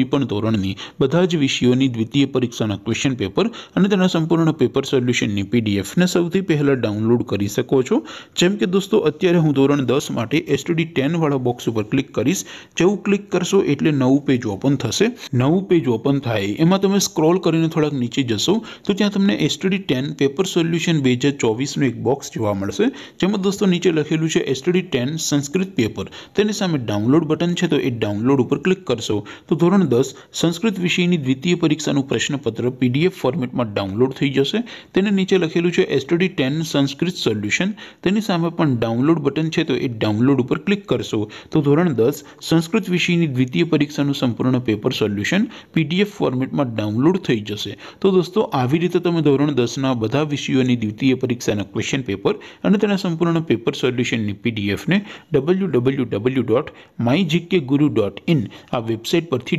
વિપન ધોરણની બધા જ વિષયોની દ્વિતીય પરીક્ષાના ક્વેશ્ચન પેપર અને તેના સંપૂર્ણ પેપર સોલ્યુશનની પીડીએફ ને સૌથી પહેલા ડાઉનલોડ કરી શકો છો જેમ કે દોસ્તો અત્યારે હું ધોરણ 10 માટે STD 10 વાળો બોક્સ ઉપર ક્લિક કરીશ જે હું ક્લિક કરશો એટલે નવું પેજ ઓપન થશે નવું પેજ ઓપન થાય એમાં તમે સ્ક્રોલ કરીને થોડક નીચે જશો તો ત્યાં તમને STD 10 પેપર સોલ્યુશન 2024 નો એક બોક્સ જોવા મળશે જેમ કે દોસ્તો નીચે લખેલું છે STD 10 સંસ્કૃત પેપર તેની સામે ડાઉનલોડ બટન છે તો એ ડાઉનલોડ ઉપર ક્લિક કરશો તો ધોરણ દોસ્ત સંસ્કૃત વિષયની દ્વિતીય પરીક્ષાનું પ્રશ્નપત્ર પીડીએફ ફોર્મેટમાં ડાઉનલોડ થઈ જશે તે ને નીચે લખેલું છે STD 10 સંસ્કૃત સોલ્યુશન તેની સામે આપણ ડાઉનલોડ બટન છે તો એ ડાઉનલોડ ઉપર ક્લિક કરશો તો ધોરણ 10 સંસ્કૃત વિષયની દ્વિતીય પરીક્ષાનું સંપૂર્ણ પેપર સોલ્યુશન પીડીએફ ફોર્મેટમાં ડાઉનલોડ થઈ જશે તો દોસ્તો આવી રીતે તમે ધોરણ 10 ના બધા વિષયોની દ્વિતીય પરીક્ષાના ક્વેશ્ચન પેપર અને તેના સંપૂર્ણ પેપર સોલ્યુશનની પીડીએફ ને www.mygkguru.in આ વેબસાઈટ પરથી